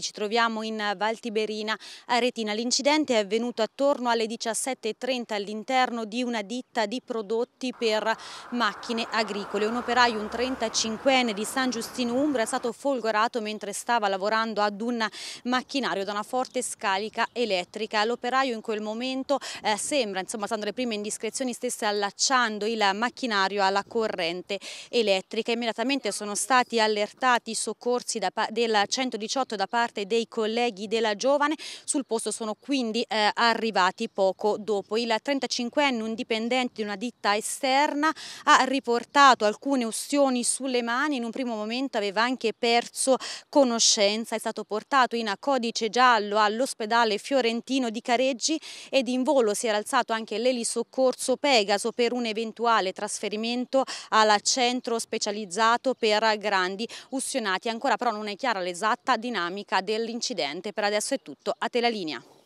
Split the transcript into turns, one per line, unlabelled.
Ci troviamo in Val Tiberina, Aretina. L'incidente è avvenuto attorno alle 17.30 all'interno di una ditta di prodotti per macchine agricole. Un operaio, un 35enne di San Giustino Umbra, è stato folgorato mentre stava lavorando ad un macchinario da una forte scarica elettrica. L'operaio in quel momento eh, sembra, insomma, stando le prime indiscrezioni, stesse allacciando il macchinario alla corrente elettrica. Immediatamente sono stati allertati i soccorsi da, del 118 da parte parte dei colleghi della giovane sul posto sono quindi eh, arrivati poco dopo. Il 35enne, un dipendente di una ditta esterna, ha riportato alcune ustioni sulle mani, in un primo momento aveva anche perso conoscenza, è stato portato in codice giallo all'ospedale fiorentino di Careggi ed in volo si era alzato anche l'elisoccorso Pegaso per un eventuale trasferimento al centro specializzato per grandi ustionati. Ancora però non è chiara l'esatta dinamica dell'incidente. Per adesso è tutto, a te la linea.